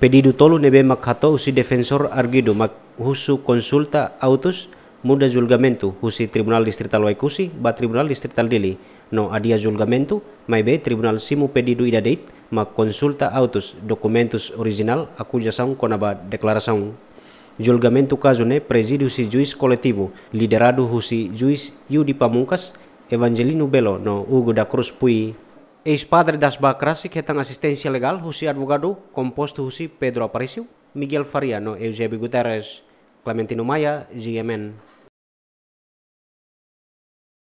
Pedido tolu nebe makhato usi defensor argido mak husu konsulta autos muda julgamentu husi tribunal distrital kusi ba tribunal distrital Dili no adia julgamentu mai be tribunal simu pedido date mak konsulta autos dokumentus original aku conaba konaba julgamento julgamentu kazune presidu si juiz coletivo lideradu husi juiz Yudi Pamungkas Evangelino Belo no ugo da Cruz Pui Ex-padre das Bacras que tem assistência legal, Rússia advogado, composto Rússia Pedro Aparício, Miguel Fariano, no Eusébio Guterres, Clementino Maia, GMN.